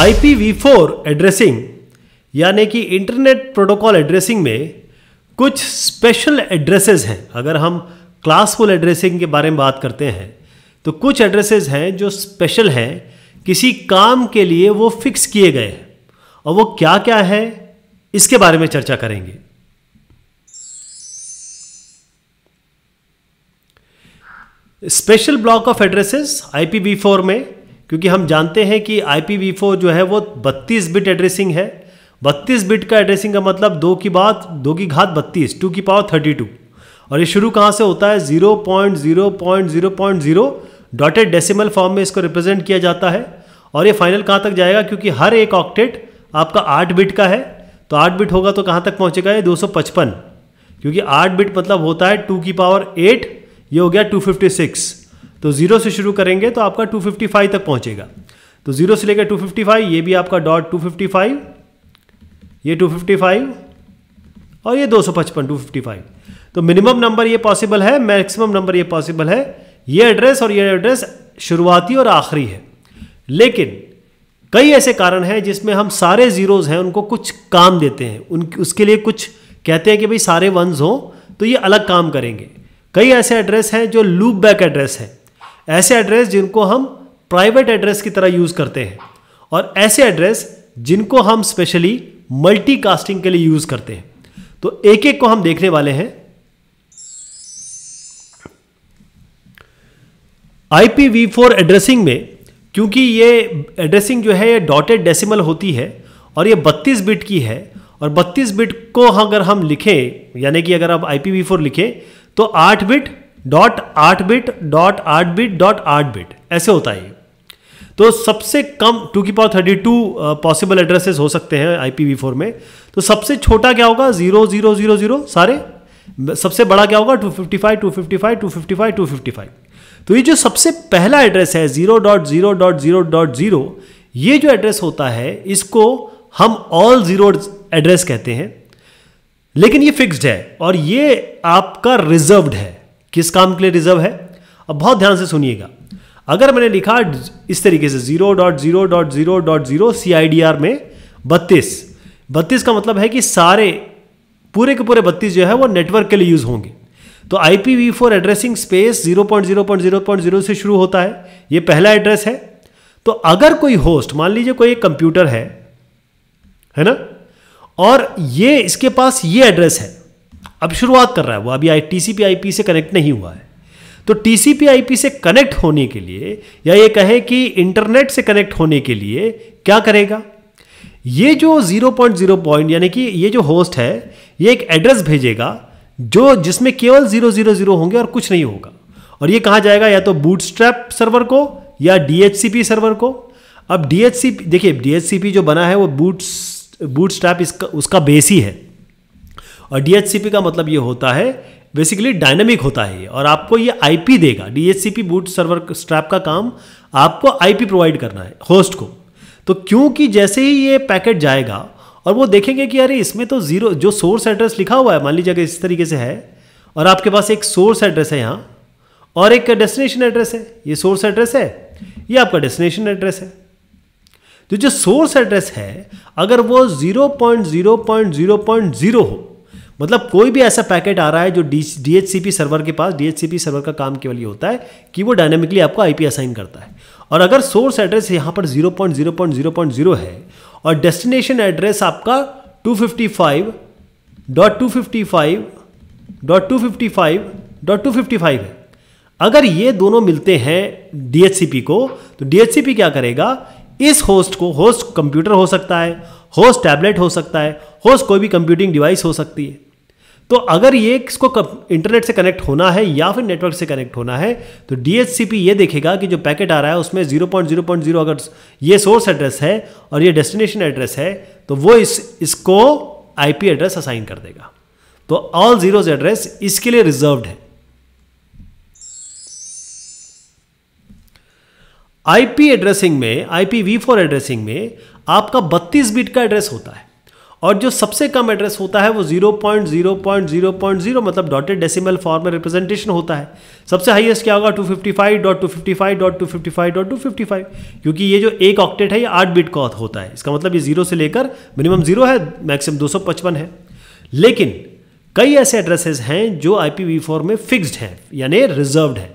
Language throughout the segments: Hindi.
IPv4 एड्रेसिंग यानी कि इंटरनेट प्रोटोकॉल एड्रेसिंग में कुछ स्पेशल एड्रेसेस हैं अगर हम क्लासफुल एड्रेसिंग के बारे में बात करते हैं तो कुछ एड्रेसेस हैं जो स्पेशल हैं किसी काम के लिए वो फिक्स किए गए हैं और वो क्या क्या है इसके बारे में चर्चा करेंगे special block of addresses four में क्योंकि हम जानते हैं कि आई जो है वो बत्तीस बिट एड्रेसिंग है बत्तीस बिट का एड्रेसिंग का मतलब दो की बात दो की घात बत्तीस टू की पावर थर्टी टू और ये शुरू कहाँ से होता है zero point zero point zero point zero dotted decimal form में इसको रिप्रेजेंट किया जाता है और ये फाइनल कहाँ तक जाएगा क्योंकि हर एक ऑक्टेट आपका आठ बिट का है तो आठ बिट होगा तो कहाँ तक पहुँचेगा ये दो सौ पचपन क्योंकि आठ बिट मतलब होता है टू की पावर एट ये हो गया टू फिफ्टी सिक्स तो जीरो से शुरू करेंगे तो आपका 255 तक पहुंचेगा तो जीरो से लेकर 255 ये भी आपका डॉट 255 ये 255 और ये 255 255 तो मिनिमम नंबर ये पॉसिबल है मैक्सिमम नंबर ये पॉसिबल है ये एड्रेस और ये एड्रेस शुरुआती और आखिरी है लेकिन कई ऐसे कारण हैं जिसमें हम सारे ज़ीरोज़ हैं उनको कुछ काम देते हैं उन उसके लिए कुछ कहते हैं कि भाई सारे वंस हों तो ये अलग काम करेंगे कई ऐसे एड्रेस हैं जो लूप बैक एड्रेस हैं ऐसे एड्रेस जिनको हम प्राइवेट एड्रेस की तरह यूज़ करते हैं और ऐसे एड्रेस जिनको हम स्पेशली मल्टी कास्टिंग के लिए यूज़ करते हैं तो एक एक को हम देखने वाले हैं IPv4 एड्रेसिंग में क्योंकि ये एड्रेसिंग जो है ये डॉटेड डेसिमल होती है और ये 32 बिट की है और 32 बिट को अगर हम लिखें यानी कि अगर आप IPv4 लिखें तो 8 बिट डॉट आठ बिट डॉट आठ बिट डॉट आठ बिट ऐसे होता है तो सबसे कम टू की power thirty two possible addresses हो सकते हैं आई पी वी फोर में तो सबसे छोटा क्या होगा जीरो जीरो जीरो जीरो सारे सबसे बड़ा क्या होगा two fifty five two fifty five two fifty five two fifty five तो ये जो सबसे पहला एड्रेस है zero dot zero dot zero dot zero ये जो एड्रेस होता है इसको हम ऑल जीरो एड्रेस कहते हैं लेकिन ये फिक्स्ड है और ये आपका रिजर्व्ड है किस काम के लिए रिजर्व है अब बहुत ध्यान से सुनिएगा अगर मैंने लिखा इस तरीके से zero dot zero dot zero dot zero C I D R में बत्तीस बत्तीस का मतलब है कि सारे पूरे के पूरे बत्तीस जो है वो नेटवर्क के लिए यूज होंगे तो I P V four addressing space zero point zero point zero point zero से शुरू होता है ये पहला एड्रेस है तो अगर कोई होस्ट मान लीजिए कोई एक कंप्यूटर है है ना और ये इसके पास ये एड्रेस है अब शुरुआत कर रहा है वो अभी आई T C P I P से कनेक्ट नहीं हुआ है तो T C P I P से कनेक्ट होने के लिए या ये कहें कि इंटरनेट से कनेक्ट होने के लिए क्या करेगा ये जो जीरो पॉइंट जीरो पॉइंट यानी कि ये जो होस्ट है ये एक एड्रेस भेजेगा जो जिसमें केवल जीरो जीरो जीरो होंगे और कुछ नहीं होगा और ये कहा जाएगा या तो बूटस्ट्रैप सर्वर को या डी सर्वर को अब डी देखिए डी जो बना है वो बूट स्ट्रैप इसका उसका बेस ही है और डीएचसीपी का मतलब ये होता है बेसिकली डायनेमिक होता है और आपको ये आईपी देगा डीएचसीपी बूट सर्वर स्ट्रैप का काम आपको आईपी प्रोवाइड करना है होस्ट को तो क्योंकि जैसे ही ये पैकेट जाएगा और वो देखेंगे कि अरे इसमें तो जीरो जो सोर्स एड्रेस लिखा हुआ है मान लीजिए अगर इस तरीके से है और आपके पास एक सोर्स एड्रेस है यहाँ और एक डेस्टिनेशन एड्रेस है ये सोर्स एड्रेस है ये आपका डेस्टिनेशन एड्रेस है तो जो सोर्स एड्रेस है अगर वो zero point zero point zero point zero हो मतलब कोई भी ऐसा पैकेट आ रहा है जो डी सर्वर के पास डी सर्वर का काम केवल ये होता है कि वो डायनेमिकली आपको आई असाइन करता है और अगर सोर्स एड्रेस यहाँ पर 0.0.0.0 है और डेस्टिनेशन एड्रेस आपका 255.255.255.255 है अगर ये दोनों मिलते हैं डी को तो डी क्या करेगा इस होस्ट को होस्ट कंप्यूटर हो सकता है होस्ट टैबलेट हो सकता है होस्ट कोई भी कंप्यूटिंग डिवाइस हो सकती है तो अगर ये इसको इंटरनेट से कनेक्ट होना है या फिर नेटवर्क से कनेक्ट होना है तो डीएचसीपी ये देखेगा कि जो पैकेट आ रहा है उसमें 0.0.0 अगर ये सोर्स एड्रेस है और ये डेस्टिनेशन एड्रेस है तो वो इस इसको आईपी एड्रेस असाइन कर देगा तो ऑल जीरोज एड्रेस इसके लिए रिजर्व्ड है आईपी एड्रेसिंग में आईपी वी एड्रेसिंग में आपका 32 बिट का एड्रेस होता है और जो सबसे कम एड्रेस होता है वो 0.0.0.0 मतलब डॉटेड डेसिमल फॉर्म में रिप्रेजेंटेशन होता है सबसे हाईएस्ट क्या होगा 255.255.255.255 क्योंकि ये जो एक ऑक्टेट है ये आठ बिट का होता है इसका मतलब ये जीरो से लेकर मिनिमम जीरो है मैक्सिमम 255 है लेकिन कई ऐसे एड्रेसेस हैं जो आई पी में फिक्सड हैं यानी रिजर्व्ड हैं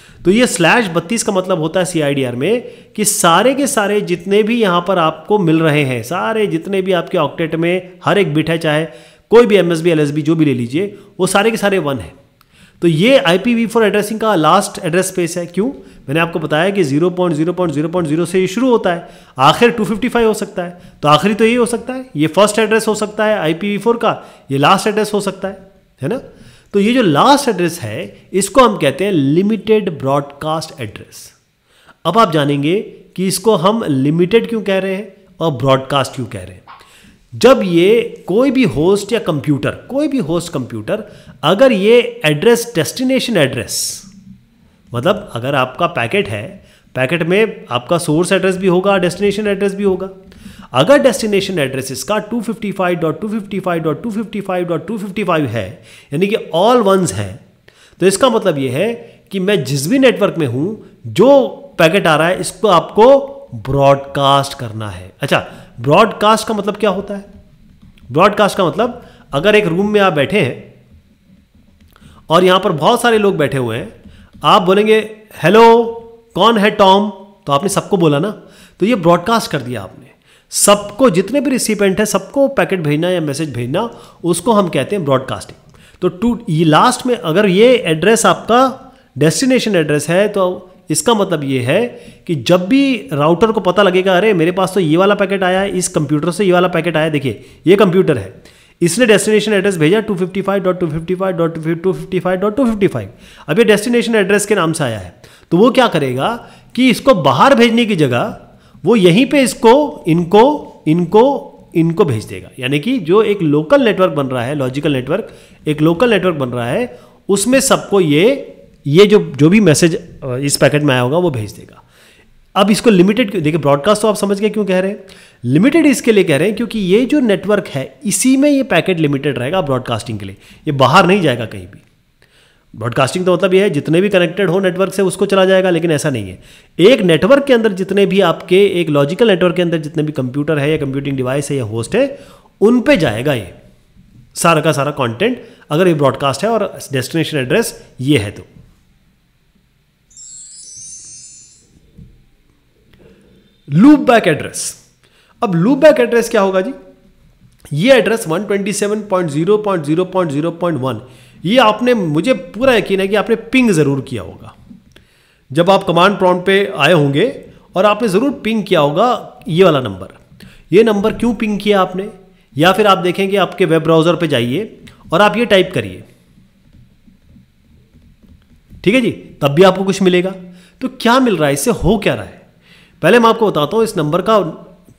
तो ये स्लैश बत्तीस का मतलब होता है सी में कि सारे के सारे जितने भी यहाँ पर आपको मिल रहे हैं सारे जितने भी आपके ऑक्टेट में हर एक बिट है चाहे कोई भी एम एस जो भी ले लीजिए वो सारे के सारे वन है तो ये I P V four addressing का लास्ट एड्रेस स्पेस है क्यों मैंने आपको बताया कि zero point zero point zero point zero से ये शुरू होता है आखिर टू फिफ्टी फाइव हो सकता है तो आखिरी तो यही हो सकता है ये फर्स्ट एड्रेस हो सकता है आई पी वी फोर का ये लास्ट एड्रेस हो सकता है है ना तो ये जो लास्ट एड्रेस है इसको हम कहते हैं लिमिटेड ब्रॉडकास्ट एड्रेस अब आप जानेंगे कि इसको हम लिमिटेड क्यों कह रहे हैं और ब्रॉडकास्ट क्यों कह रहे हैं जब ये कोई भी होस्ट या कंप्यूटर कोई भी होस्ट कंप्यूटर अगर ये एड्रेस डेस्टिनेशन एड्रेस मतलब अगर आपका पैकेट है पैकेट में आपका सोर्स एड्रेस भी होगा डेस्टिनेशन एड्रेस भी होगा अगर डेस्टिनेशन एड्रेस इसका 255.255.255.255 है यानी कि ऑल वंस है तो इसका मतलब यह है कि मैं जिस भी नेटवर्क में हूं जो पैकेट आ रहा है इसको आपको ब्रॉडकास्ट करना है अच्छा ब्रॉडकास्ट का मतलब क्या होता है ब्रॉडकास्ट का मतलब अगर एक रूम में आप बैठे हैं और यहां पर बहुत सारे लोग बैठे हुए हैं आप बोलेंगे हेलो कौन है टॉम तो आपने सबको बोला ना तो ये ब्रॉडकास्ट कर दिया आपने सबको जितने भी रिसिपेंट है सबको पैकेट भेजना या मैसेज भेजना उसको हम कहते हैं ब्रॉडकास्टिंग तो टू ये लास्ट में अगर ये एड्रेस आपका डेस्टिनेशन एड्रेस है तो इसका मतलब ये है कि जब भी राउटर को पता लगेगा अरे मेरे पास तो ये वाला पैकेट आया है इस कंप्यूटर से ये वाला पैकेट आया देखिए ये कंप्यूटर है इसने डेस्टिनेशन एड्रेस भेजा two fifty five dot two fifty five dot two fifty five dot two fifty five अब ये डेस्टिनेशन एड्रेस के नाम से आया है तो वो क्या करेगा कि इसको बाहर भेजने की जगह वो यहीं पे इसको इनको इनको इनको भेज देगा यानी कि जो एक लोकल नेटवर्क बन रहा है लॉजिकल नेटवर्क एक लोकल नेटवर्क बन रहा है उसमें सबको ये ये जो जो भी मैसेज इस पैकेट में आया होगा वो भेज देगा अब इसको लिमिटेड क्यों देखिए ब्रॉडकास्ट तो आप समझ गए क्यों कह रहे हैं लिमिटेड इसके लिए कह रहे हैं क्योंकि ये जो नेटवर्क है इसी में ये पैकेट लिमिटेड रहेगा ब्रॉडकास्टिंग के लिए ये बाहर नहीं जाएगा कहीं भी ब्रॉडकास्टिंग तो मतलब यह है जितने भी कनेक्टेड हो नेटवर्क से उसको चला जाएगा लेकिन ऐसा नहीं है एक नेटवर्क के अंदर जितने भी आपके एक लॉजिकल नेटवर्क के अंदर जितने भी कंप्यूटर है या कंप्यूटिंग डिवाइस है या होस्ट है उन पे जाएगा ये सारा का सारा कंटेंट अगर ये ब्रॉडकास्ट है और डेस्टिनेशन एड्रेस ये है तो लूप बैक एड्रेस अब लूप बैक एड्रेस क्या होगा जी ये एड्रेस 127.0.0.0.1 ये आपने मुझे पूरा यकीन है कि आपने पिंग ज़रूर किया होगा जब आप कमांड प्रॉन्ट पे आए होंगे और आपने ज़रूर पिंग किया होगा ये वाला नंबर ये नंबर क्यों पिंग किया आपने या फिर आप देखेंगे आपके वेब ब्राउज़र पे जाइए और आप ये टाइप करिए ठीक है जी तब भी आपको कुछ मिलेगा तो क्या मिल रहा है इससे हो क्या रहा है पहले मैं आपको बताता हूँ इस नंबर का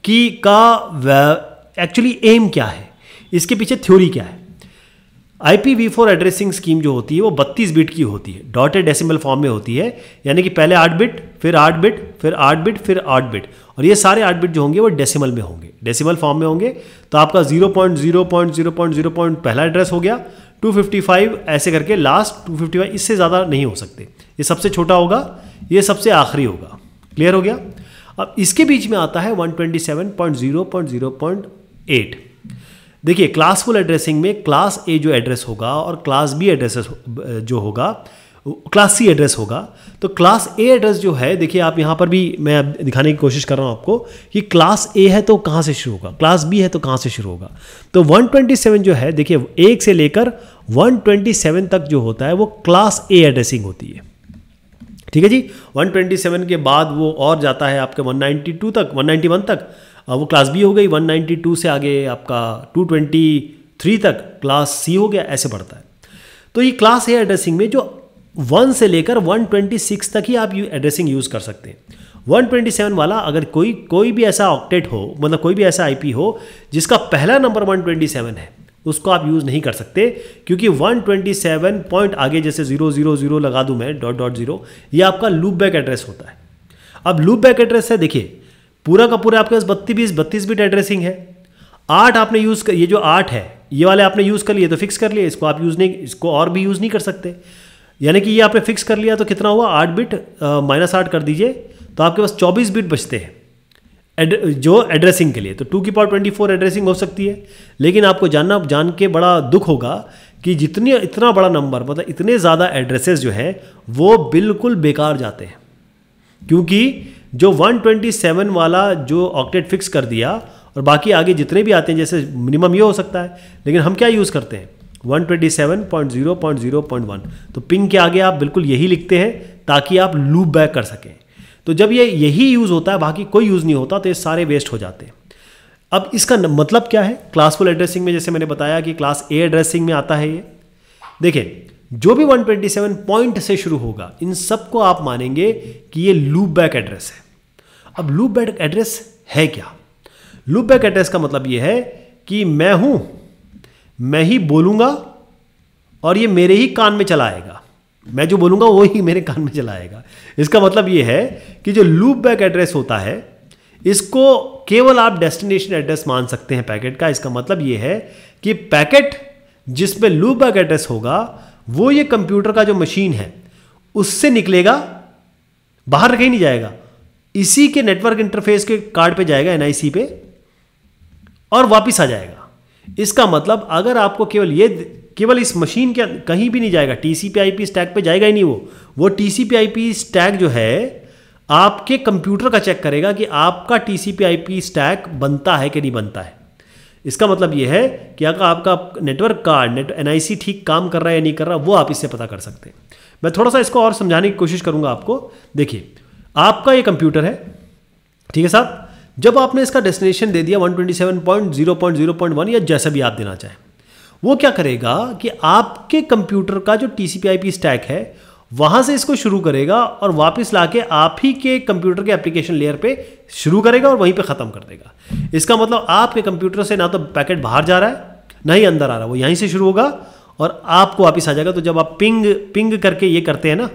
की का एक्चुअली एम क्या है इसके पीछे थ्योरी क्या है IPv4 एड्रेसिंग स्कीम जो होती है वो 32 बिट की होती है डॉटेड डेसिमल फॉर्म में होती है यानी कि पहले 8 बिट फिर 8 बिट फिर 8 बिट फिर 8 बिट और ये सारे 8 बिट जो होंगे वो डेसिमल में होंगे डेसिमल फॉर्म में होंगे तो आपका 0.0.0.0. पहला एड्रेस हो गया 255 ऐसे करके लास्ट 255 इससे ज़्यादा नहीं हो सकते ये सबसे छोटा होगा ये सबसे आखिरी होगा क्लियर हो गया अब इसके बीच में आता है वन देखिए क्लासफुल एड्रेसिंग में क्लास ए जो एड्रेस होगा और क्लास बी एड्रेस जो होगा क्लास सी एड्रेस होगा तो क्लास ए एड्रेस जो है देखिए आप यहाँ पर भी मैं दिखाने की कोशिश कर रहा हूँ आपको कि क्लास ए है तो कहाँ से शुरू होगा क्लास बी है तो कहाँ से शुरू होगा तो 127 जो है देखिए एक से लेकर 127 तक जो होता है वो क्लास ए एड्रेसिंग होती है ठीक है जी 127 के बाद वो और जाता है आपके 192 तक 191 तक वो क्लास बी हो गई 192 से आगे आपका 223 तक क्लास सी हो गया ऐसे बढ़ता है तो ये क्लास है एड्रेसिंग में जो वन से लेकर 126 तक ही आप यू एड्रेसिंग यूज़ कर सकते हैं 127 वाला अगर कोई कोई भी ऐसा ऑक्टेट हो मतलब कोई भी ऐसा आईपी हो जिसका पहला नंबर 127 है उसको आप यूज़ नहीं कर सकते क्योंकि 127 पॉइंट आगे जैसे जीरो जीरो जीरो लगा दूं मैं डॉट डॉट जीरो ये आपका लूप बैक एड्रेस होता है अब लूप बैक एड्रेस है देखिए पूरा का पूरा आपके पास बत्तीस बीस बत्तीस बिट एड्रेसिंग है आठ आपने यूज़ कर ये जो आठ है ये वाले आपने यूज़ कर लिए तो फिक्स कर लिए इसको आप यूज़ नहीं इसको और भी यूज़ नहीं कर सकते यानी कि ये आपने फिक्स कर लिया तो कितना हुआ आठ बिट माइनस आठ कर दीजिए तो आपके पास चौबीस बिट बचते हैं एड, जो एड्रेसिंग के लिए तो टू की पावर ट्वेंटी फोर एड्रेसिंग हो सकती है लेकिन आपको जानना जान के बड़ा दुख होगा कि जितनी इतना बड़ा नंबर मतलब इतने ज़्यादा एड्रेसेस जो हैं वो बिल्कुल बेकार जाते हैं क्योंकि जो 127 वाला जो ऑक्टेट फिक्स कर दिया और बाकी आगे जितने भी आते हैं जैसे मिनिमम ये हो सकता है लेकिन हम क्या यूज़ करते हैं 127.0.0.1 तो पिंग के आगे आप बिल्कुल यही लिखते हैं ताकि आप लूप बैक कर सकें तो जब ये यही यूज़ होता है बाकी कोई यूज़ नहीं होता तो ये सारे वेस्ट हो जाते हैं अब इसका मतलब क्या है क्लासफुल एड्रेसिंग में जैसे मैंने बताया कि क्लास ए एड्रेसिंग में आता है ये देखिए जो भी 127 पॉइंट से शुरू होगा इन सबको आप मानेंगे कि ये लूप बैक एड्रेस है अब लूप बैक एड्रेस है क्या लूप बैक एड्रेस का मतलब ये है कि मैं हूं मैं ही बोलूंगा और ये मेरे ही कान में चला आएगा मैं जो बोलूंगा वो ही मेरे कान में चला आएगा इसका मतलब ये है कि जो लूप बैक एड्रेस होता है इसको केवल आप डेस्टिनेशन एड्रेस मान सकते हैं पैकेट का इसका मतलब ये है कि पैकेट जिसमें लूप बैक एड्रेस होगा वो ये कंप्यूटर का जो मशीन है उससे निकलेगा बाहर कहीं नहीं जाएगा इसी के नेटवर्क इंटरफेस के कार्ड पे जाएगा एनआईसी पे और वापस आ जाएगा इसका मतलब अगर आपको केवल ये केवल इस मशीन के कहीं भी नहीं जाएगा टीसीपीआईपी स्टैक पे जाएगा ही नहीं वो वो टीसीपीआईपी स्टैक जो है आपके कंप्यूटर का चेक करेगा कि आपका टीसीपीआईपी स्टैक बनता है कि नहीं बनता है इसका मतलब यह है कि अगर आपका नेटवर्क कार्ड नेट एन ठीक काम कर रहा है या नहीं कर रहा वो आप इससे पता कर सकते हैं मैं थोड़ा सा इसको और समझाने की कोशिश करूंगा आपको देखिए आपका ये कंप्यूटर है ठीक है साहब जब आपने इसका डेस्टिनेशन दे दिया 127.0.0.1 या जैसा भी आप देना चाहें वो क्या करेगा कि आपके कंप्यूटर का जो टी सी स्टैक है वहाँ से इसको शुरू करेगा और वापस ला के आप ही के कंप्यूटर के एप्लीकेशन लेयर पे शुरू करेगा और वहीं पे ख़त्म कर देगा इसका मतलब आपके कंप्यूटर से ना तो पैकेट बाहर जा रहा है ना ही अंदर आ रहा है वो यहीं से शुरू होगा और आपको वापस आ जाएगा तो जब आप पिंग पिंग करके ये करते हैं ना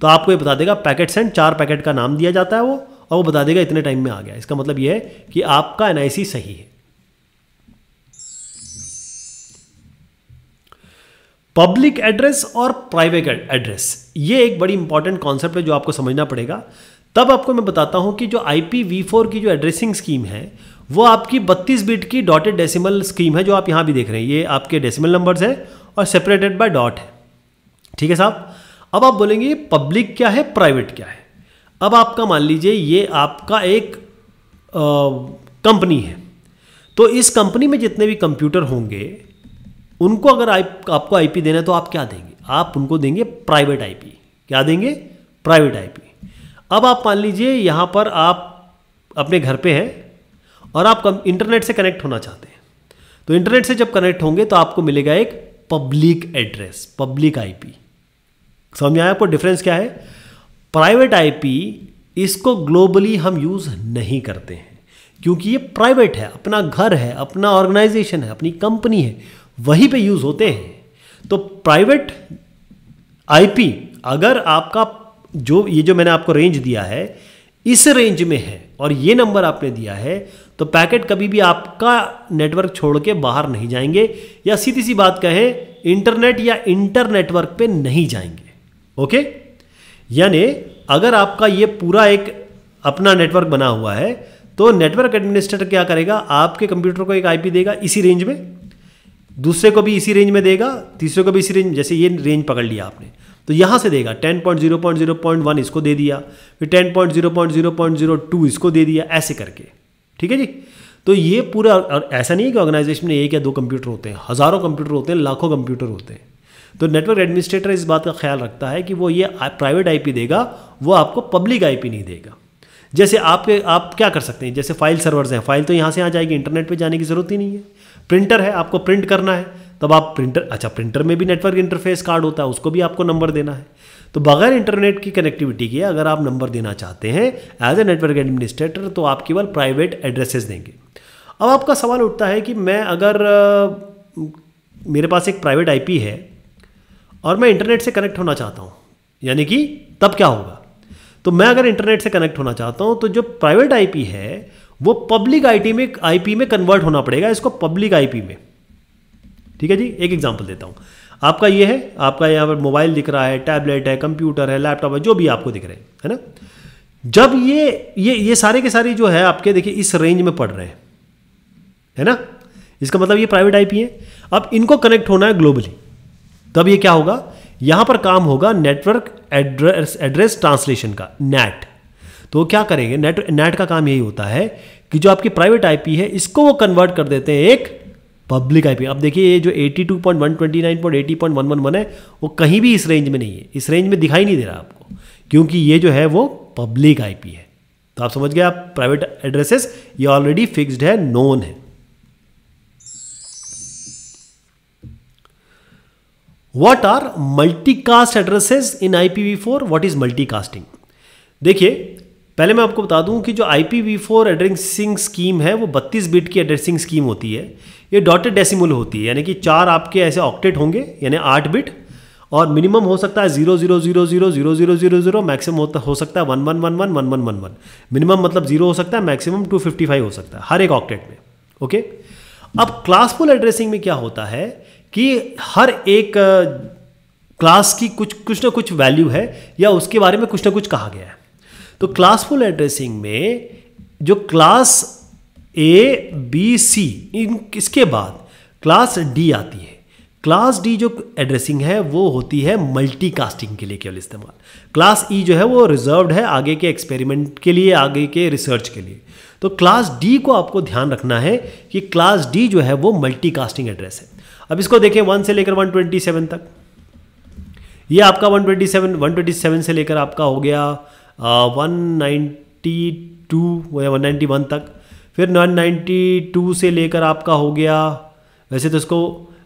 तो आपको ये बता देगा पैकेट सेंड चार पैकेट का नाम दिया जाता है वो और वो बता देगा इतने टाइम में आ गया इसका मतलब ये है कि आपका एन सही है पब्लिक एड्रेस और प्राइवेट एड्रेस ये एक बड़ी इंपॉर्टेंट कॉन्सेप्ट है जो आपको समझना पड़ेगा तब आपको मैं बताता हूं कि जो आई पी की जो एड्रेसिंग स्कीम है वो आपकी 32 बिट की डॉटेड डेसिमल स्कीम है जो आप यहां भी देख रहे हैं ये आपके डेसिमल नंबर्स है और सेपरेटेड बाय डॉट है ठीक है साहब अब आप बोलेंगे पब्लिक क्या है प्राइवेट क्या है अब आपका मान लीजिए ये आपका एक कंपनी है तो इस कंपनी में जितने भी कंप्यूटर होंगे उनको अगर आई आपको आईपी देना है तो आप क्या देंगे आप उनको देंगे प्राइवेट आईपी क्या देंगे प्राइवेट आईपी अब आप मान लीजिए यहाँ पर आप अपने घर पे हैं और आप इंटरनेट से कनेक्ट होना चाहते हैं तो इंटरनेट से जब कनेक्ट होंगे तो आपको मिलेगा एक पब्लिक एड्रेस पब्लिक आईपी समझ आया आपको डिफरेंस क्या है प्राइवेट आईपी इसको ग्लोबली हम यूज़ नहीं करते हैं क्योंकि ये प्राइवेट है अपना घर है अपना ऑर्गेनाइजेशन है अपनी कंपनी है वहीं पे यूज़ होते हैं तो प्राइवेट आईपी अगर आपका जो ये जो मैंने आपको रेंज दिया है इस रेंज में है और ये नंबर आपने दिया है तो पैकेट कभी भी आपका नेटवर्क छोड़ के बाहर नहीं जाएंगे या सीधी सी बात कहें इंटरनेट या इंटर नेटवर्क पे नहीं जाएंगे ओके यानी अगर आपका ये पूरा एक अपना नेटवर्क बना हुआ है तो नेटवर्क एडमिनिस्ट्रेटर क्या करेगा आपके कंप्यूटर को एक आईपी देगा इसी रेंज में दूसरे को भी इसी रेंज में देगा तीसरे को भी इसी रेंज जैसे ये रेंज पकड़ लिया आपने तो यहाँ से देगा ten point zero point zero point one इसको दे दिया फिर ten point zero point zero point zero two इसको दे दिया ऐसे करके ठीक है जी तो ये पूरा और ऐसा नहीं है कि ऑर्गेनाइजेशन में एक या दो कंप्यूटर होते हैं हज़ारों कंप्यूटर होते हैं लाखों कंप्यूटर होते हैं तो नेटवर्क एडमिनिस्ट्रेटर इस बात का ख्याल रखता है कि वो ये प्राइवेट आईपी देगा वो आपको पब्लिक आईपी नहीं देगा जैसे आपके आप क्या कर सकते हैं जैसे फाइल सर्वर्स हैं फाइल तो यहाँ से यहाँ जाएगी इंटरनेट पर जाने की ज़रूरत ही नहीं है प्रिंटर है आपको प्रिंट करना है तब आप प्रिंटर अच्छा प्रिंटर में भी नेटवर्क इंटरफेस कार्ड होता है उसको भी आपको नंबर देना है तो बगैर इंटरनेट की कनेक्टिविटी के अगर आप नंबर देना चाहते हैं एज ए नेटवर्क एडमिनिस्ट्रेटर तो आप केवल प्राइवेट एड्रेसेस देंगे अब आपका सवाल उठता है कि मैं अगर मेरे पास एक प्राइवेट आईपी है और मैं इंटरनेट से कनेक्ट होना चाहता हूँ यानी कि तब क्या होगा तो मैं अगर इंटरनेट से कनेक्ट होना चाहता हूँ तो जो प्राइवेट आईपी है वो पब्लिक आईटी में आईपी में कन्वर्ट होना पड़ेगा इसको पब्लिक आईपी में ठीक है जी एक एग्जांपल देता हूँ आपका ये है आपका यहाँ पर मोबाइल दिख रहा है टैबलेट है कंप्यूटर है लैपटॉप है जो भी आपको दिख रहे हैं है ना जब ये ये ये सारे के सारे जो है आपके देखिए इस रेंज में पड़ रहे हैं है ना इसका मतलब ये प्राइवेट आईपी है अब इनको कनेक्ट होना है ग्लोबली तब ये क्या होगा यहां पर काम होगा नेटवर्क एड्रेस एड्रेस ट्रांसलेशन का नेट तो वो क्या करेंगे नेट नेट का काम यही होता है कि जो आपकी प्राइवेट आईपी है इसको वो कन्वर्ट कर देते हैं एक पब्लिक आईपी अब देखिए ये जो 82.129.80.111 है वो कहीं भी इस रेंज में नहीं है इस रेंज में दिखाई नहीं दे रहा आपको क्योंकि ये जो है वो पब्लिक आईपी है तो आप समझ गए आप प्राइवेट एड्रेसेस ये ऑलरेडी फिक्स्ड है नोन है what are multicast addresses addresses in I P V four what is multicasting देखिए पहले मैं आपको बता दूं कि जो I P V four addressing scheme है वो 32 बिट की एड्रेसिंग स्कीम होती है ये डॉटेड डेसिमल होती है यानी कि चार आपके ऐसे ऑक्टेट होंगे यानी आठ बिट और मिनिमम हो सकता है zero zero zero zero zero zero zero zero maximum होता हो सकता है one one one one one one one one minimum मतलब जीरो हो सकता है मैक्सिमम टू फिफ्टी फाइव हो सकता है हर एक ऑक्टेट में ओके अब क्लासफुल एड्रेसिंग में क्या होता है कि हर एक क्लास की कुछ कुछ ना कुछ वैल्यू है या उसके बारे में कुछ ना कुछ कहा गया है तो क्लासफुल एड्रेसिंग में जो क्लास ए बी सी इन इसके बाद क्लास डी आती है क्लास डी जो एड्रेसिंग है वो होती है मल्टीकास्टिंग के लिए केवल इस्तेमाल क्लास ई e जो है वो रिजर्व्ड है आगे के एक्सपेरिमेंट के लिए आगे के रिसर्च के लिए तो क्लास डी को आपको ध्यान रखना है कि क्लास डी जो है वो मल्टीकास्टिंग एड्रेस है अब इसको देखें वन से लेकर वन ट्वेंटी सेवन तक ये आपका one twenty seven one twenty seven से लेकर आपका हो गया वन नाइन्टी टू या वन नाइन्टी वन तक फिर वन नाइन्टी टू से लेकर आपका हो गया वैसे तो इसको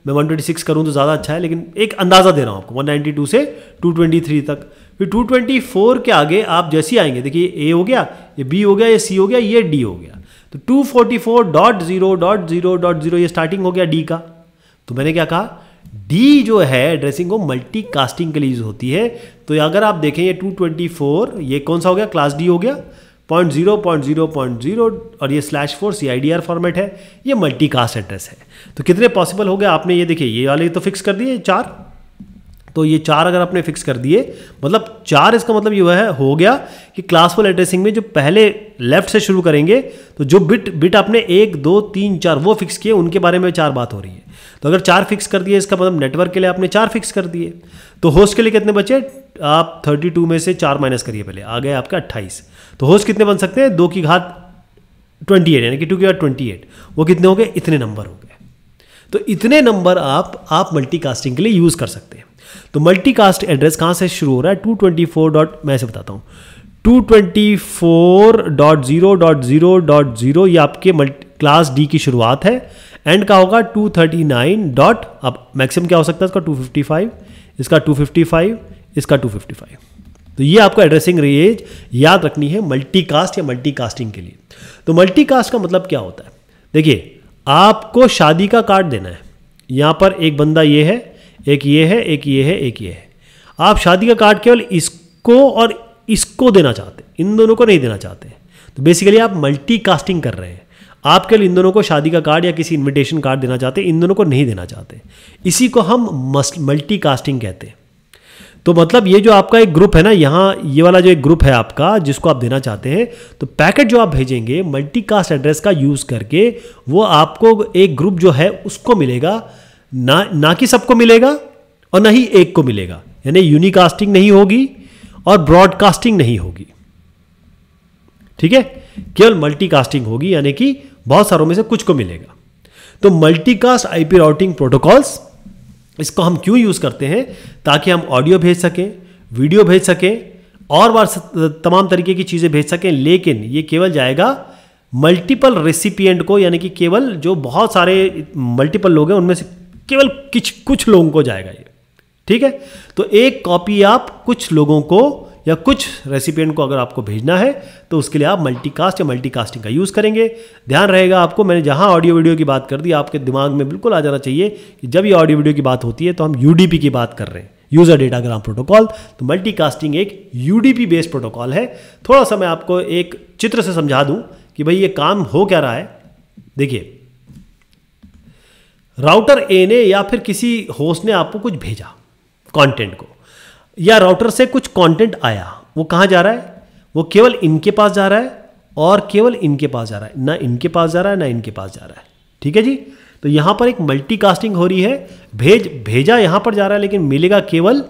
मैं वन ट्वेंटी सिक्स करूँ तो ज़्यादा अच्छा है लेकिन एक अंदाज़ा दे रहा हूँ आपको वन नाइन्टी टू से टू ट्वेंटी थ्री तक फिर टू ट्वेंटी फोर के आगे आप जैसे ही आएंगे देखिए ए हो गया ये बी हो गया ये सी हो गया ये डी हो गया तो two forty four dot zero dot zero dot zero ये स्टार्टिंग हो गया डी का तो मैंने क्या कहा डी जो है ड्रेसिंग वो मल्टी कास्टिंग के लिए यूज होती है तो अगर आप देखें ये 224 ये कौन सा हो गया क्लास डी हो गया point zero point zero point zero और ये slash four C I D R format है ये मल्टी कास्ट एड्रेस है तो कितने पॉसिबल हो गया आपने ये देखिए ये वाले तो फिक्स कर दिए चार तो ये चार अगर आपने फिक्स कर दिए मतलब चार इसका मतलब ये है हो गया कि क्लासफुल एड्रेसिंग में जो पहले लेफ्ट से शुरू करेंगे तो जो बिट बिट आपने एक दो तीन चार वो फिक्स किए उनके बारे में चार बात हो रही है तो अगर चार फिक्स कर दिए इसका मतलब नेटवर्क के लिए आपने चार फिक्स कर दिए तो होस्ट के लिए कितने बचे आप थर्टी टू में से चार माइनस करिए पहले आ गए आपके अट्ठाईस तो होस्ट कितने बन सकते हैं दो की घात ट्वेंटी एट यानी कि टू की घात ट्वेंटी एट वो कितने हो गए इतने नंबर हो गए तो इतने नंबर आप आप मल्टीकास्टिंग के लिए यूज़ कर सकते हैं तो मल्टीकास्ट एड्रेस कहाँ से शुरू हो रहा है टू ट्वेंटी फोर डॉट मैं से बताता हूँ two twenty four dot zero dot zero dot zero ये आपके क्लास डी की शुरुआत है एंड का होगा टू थर्टी नाइन डॉट अब मैक्सिमम क्या हो सकता है इसका टू फिफ्टी फाइव इसका टू फिफ्टी फाइव इसका टू फिफ्टी फाइव तो ये आपको एड्रेसिंग रेंज याद रखनी है मल्टीकास्ट या मल्टीकास्टिंग के लिए तो मल्टीकास्ट का मतलब क्या होता है देखिए आपको शादी का कार्ड देना है यहाँ पर एक बंदा ये है एक ये है एक ये है एक ये है आप शादी का कार्ड केवल इसको और इसको देना चाहते इन दोनों को नहीं देना चाहते तो बेसिकली आप मल्टी कास्टिंग कर रहे हैं आप केवल इन दोनों को शादी का कार्ड या किसी इन्विटेशन कार्ड देना चाहते इन दोनों को नहीं देना चाहते इसी को हम मल्टी कास्टिंग कहते हैं तो मतलब ये जो आपका एक ग्रुप है ना यहाँ ये वाला जो एक ग्रुप है आपका जिसको आप देना चाहते हैं तो पैकेट जो आप भेजेंगे मल्टीकास्ट एड्रेस का यूज़ करके वो आपको एक ग्रुप जो है उसको मिलेगा ना ना कि सबको मिलेगा और ना ही एक को मिलेगा यानी यूनिकास्टिंग नहीं होगी और ब्रॉडकास्टिंग नहीं होगी ठीक है केवल मल्टीकास्टिंग होगी यानी कि बहुत सारों में से कुछ को मिलेगा तो मल्टीकास्ट आईपी राउटिंग प्रोटोकॉल्स इसको हम क्यों यूज करते हैं ताकि हम ऑडियो भेज सकें वीडियो भेज सकें और बार तमाम तरीके की चीज़ें भेज सकें लेकिन ये केवल जाएगा मल्टीपल रेसिपिएंट को यानी कि केवल जो बहुत सारे मल्टीपल लोग हैं उनमें से केवल कुछ कुछ लोगों को जाएगा ये ठीक है तो एक कॉपी आप कुछ लोगों को या कुछ रेसिपिएंट को अगर आपको भेजना है तो उसके लिए आप मल्टीकास्ट या मल्टीकास्टिंग का यूज़ करेंगे ध्यान रहेगा आपको मैंने जहाँ ऑडियो वीडियो की बात कर दी आपके दिमाग में बिल्कुल आ जाना चाहिए कि जब ये ऑडियो वीडियो की बात होती है तो हम यू की बात कर रहे हैं यूज़र डेटाग्राम प्रोटोकॉल तो मल्टीकास्टिंग एक यूडीपी बेस्ड प्रोटोकॉल है थोड़ा सा मैं आपको एक चित्र से समझा दूँ कि भाई ये काम हो क्या रहा है देखिए राउटर ए ने या फिर किसी होस्ट ने आपको कुछ भेजा कंटेंट को या राउटर से कुछ कंटेंट आया वो कहाँ जा रहा है वो केवल इनके पास जा रहा है और केवल इनके पास जा रहा है ना इनके पास जा रहा है ना इनके पास जा रहा है ठीक है जी तो यहाँ पर एक मल्टीकास्टिंग हो रही है भेज भेजा यहाँ पर जा रहा है लेकिन मिलेगा केवल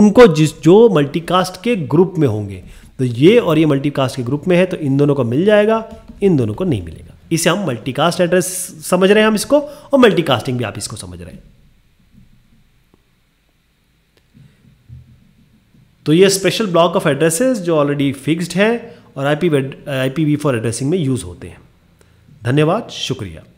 उनको जिस जो मल्टीकास्ट के ग्रुप में होंगे तो ये और ये मल्टीकास्ट के ग्रुप में है तो इन दोनों को मिल जाएगा इन दोनों को नहीं मिलेगा इसे हम मल्टीकास्ट एड्रेस समझ रहे हैं हम इसको और मल्टीकास्टिंग भी आप इसको समझ रहे हैं तो ये स्पेशल ब्लॉक ऑफ एड्रेसेस जो ऑलरेडी फिक्स्ड है और आईपी आईपीवी फॉर एड्रेसिंग में यूज़ होते हैं धन्यवाद शुक्रिया